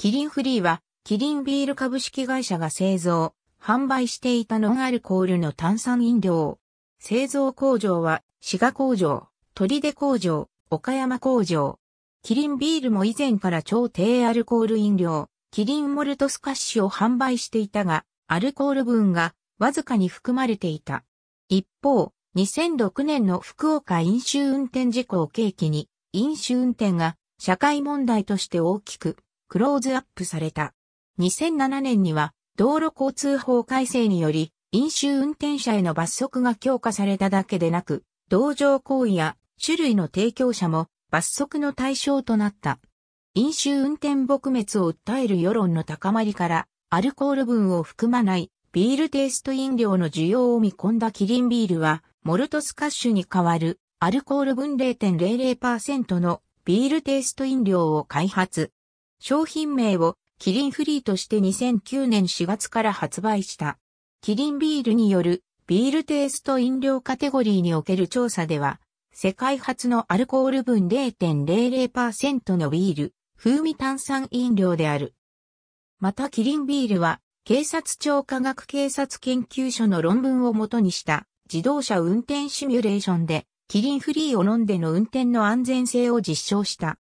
キリンフリーは、キリンビール株式会社が製造、販売していたノンアルコールの炭酸飲料。製造工場は、滋賀工場、鳥出工場、岡山工場。キリンビールも以前から超低アルコール飲料、キリンモルトスカッシュを販売していたが、アルコール分がわずかに含まれていた。一方、2006年の福岡飲酒運転事故を契機に、飲酒運転が社会問題として大きくクローズアップされた。2007年には道路交通法改正により飲酒運転者への罰則が強化されただけでなく、同情行為や種類の提供者も罰則の対象となった。飲酒運転撲滅を訴える世論の高まりから、アルコール分を含まないビールテイスト飲料の需要を見込んだキリンビールは、モルトスカッシュに代わるアルコール分0.00%のビールテイスト飲料を開発。商品名をキリンフリーとして2009年4月から発売した。キリンビールによるビールテイスト飲料カテゴリーにおける調査では、世界初のアルコール分0.00%のビール、風味炭酸飲料である。またキリンビールは、警察庁科学警察研究所の論文をもとにした自動車運転シミュレーションで、キリンフリーを飲んでの運転の安全性を実証した。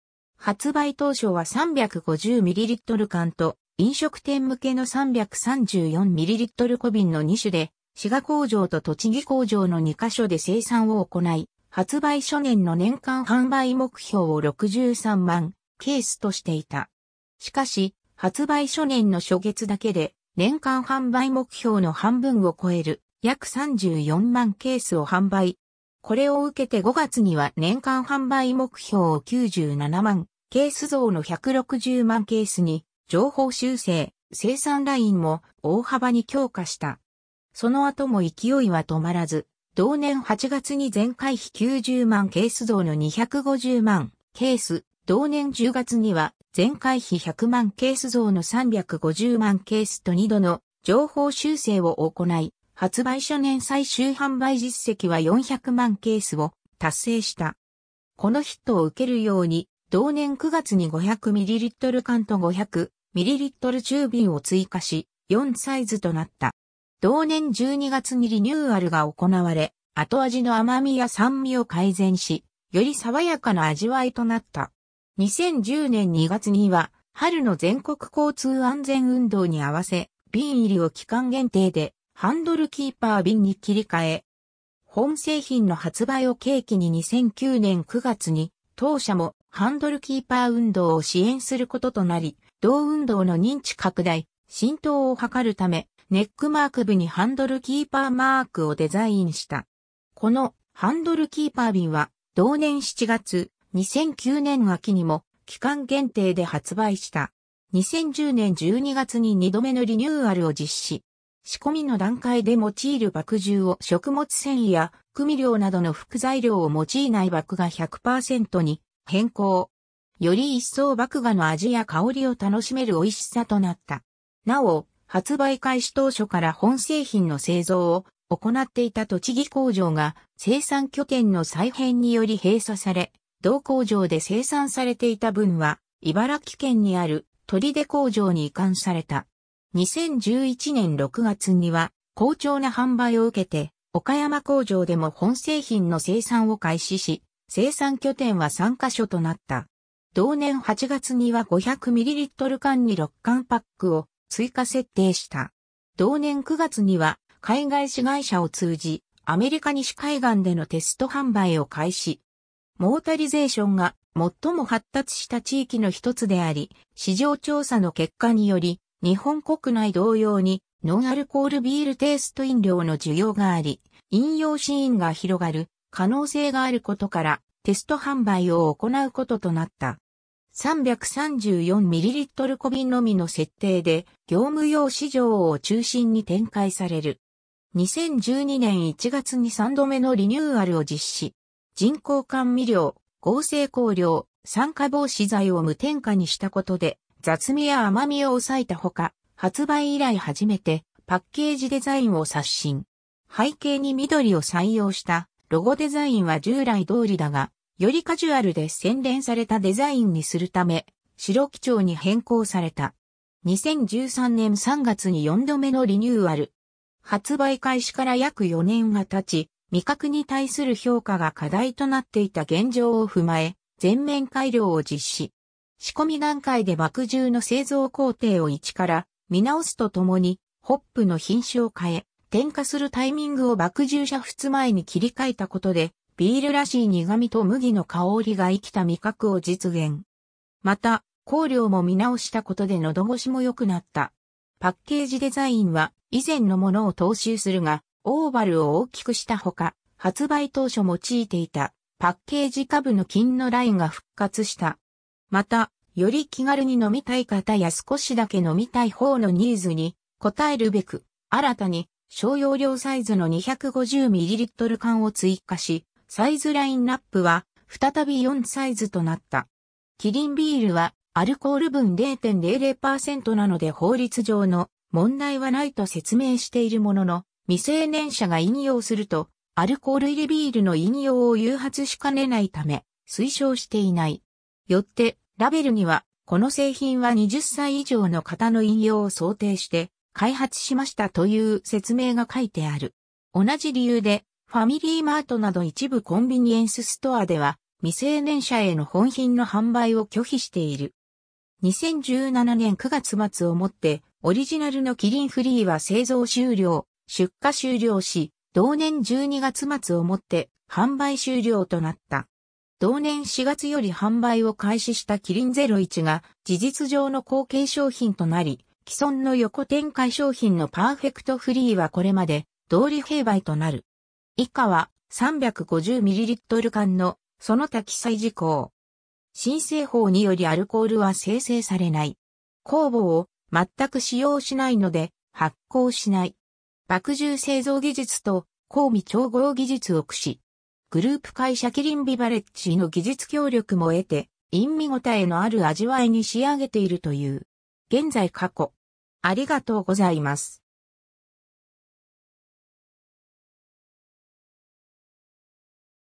発売当初は 350ml 缶と飲食店向けの 334ml 小瓶の2種で、滋賀工場と栃木工場の2カ所で生産を行い、発売初年の年間販売目標を63万ケースとしていた。しかし、発売初年の初月だけで、年間販売目標の半分を超える約34万ケースを販売。これを受けて5月には年間販売目標を97万ケース増の160万ケースに、情報修正、生産ラインも大幅に強化した。その後も勢いは止まらず、同年8月に全回避90万ケース増の250万ケース、同年10月には全回避100万ケース増の350万ケースと2度の情報修正を行い、発売初年最終販売実績は400万ケースを達成した。このヒットを受けるように、同年9月に 500ml 缶と 500ml 中瓶を追加し、4サイズとなった。同年12月にリニューアルが行われ、後味の甘みや酸味を改善し、より爽やかな味わいとなった。2010年2月には、春の全国交通安全運動に合わせ、瓶入りを期間限定で、ハンドルキーパー瓶に切り替え、本製品の発売を契機に2009年9月に、当社もハンドルキーパー運動を支援することとなり、同運動の認知拡大、浸透を図るため、ネックマーク部にハンドルキーパーマークをデザインした。このハンドルキーパー瓶は、同年7月、2009年秋にも、期間限定で発売した。2010年12月に2度目のリニューアルを実施。仕込みの段階で用いる爆汁を食物繊維や、組料などの副材料を用いない爆が100%に変更。より一層麦芽の味や香りを楽しめる美味しさとなった。なお、発売開始当初から本製品の製造を行っていた栃木工場が生産拠点の再編により閉鎖され、同工場で生産されていた分は茨城県にある鳥出工場に移管された。2011年6月には好調な販売を受けて岡山工場でも本製品の生産を開始し、生産拠点は3カ所となった。同年8月には 500ml 缶に6缶パックを追加設定した。同年9月には海外市会社を通じ、アメリカ西海岸でのテスト販売を開始。モータリゼーションが最も発達した地域の一つであり、市場調査の結果により、日本国内同様にノンアルコールビールテイスト飲料の需要があり、飲用シーンが広がる可能性があることからテスト販売を行うこととなった。334ml 個瓶のみの設定で業務用市場を中心に展開される。2012年1月に3度目のリニューアルを実施。人工甘味料、合成香料、酸化防止剤を無添加にしたことで雑味や甘みを抑えたほか、発売以来初めてパッケージデザインを刷新。背景に緑を採用したロゴデザインは従来通りだが、よりカジュアルで洗練されたデザインにするため、白基調に変更された。2013年3月に4度目のリニューアル。発売開始から約4年が経ち、味覚に対する評価が課題となっていた現状を踏まえ、全面改良を実施。仕込み段階で爆汁の製造工程を一から見直すとともに、ホップの品種を変え、点火するタイミングを爆獣煮沸前に切り替えたことで、ビールらしい苦味と麦の香りが生きた味覚を実現。また、香料も見直したことで喉越しも良くなった。パッケージデザインは以前のものを踏襲するが、オーバルを大きくしたほか、発売当初用いていたパッケージ株の金のラインが復活した。また、より気軽に飲みたい方や少しだけ飲みたい方のニーズに応えるべく、新たに小容量サイズの 250ml 缶を追加し、サイズラインナップは再び4サイズとなった。キリンビールはアルコール分0.00%なので法律上の問題はないと説明しているものの、未成年者が飲用すると、アルコール入りビールの飲用を誘発しかねないため、推奨していない。よって、ラベルには、この製品は20歳以上の方の飲用を想定して、開発しましたという説明が書いてある。同じ理由で、ファミリーマートなど一部コンビニエンスストアでは、未成年者への本品の販売を拒否している。2017年9月末をもって、オリジナルのキリンフリーは製造終了、出荷終了し、同年12月末をもって販売終了となった。同年4月より販売を開始したキリン01が事実上の後継商品となり、既存の横展開商品のパーフェクトフリーはこれまで同り併売となる。以下は 350ml 缶のその他記載事項。申請法によりアルコールは生成されない。酵母を全く使用しないので発酵しない。爆汁製造技術と香味調合技術を駆使。グループ会社キリンビバレッジの技術協力も得て、陰味ごたえのある味わいに仕上げているという。現在過去。ありがとうございます。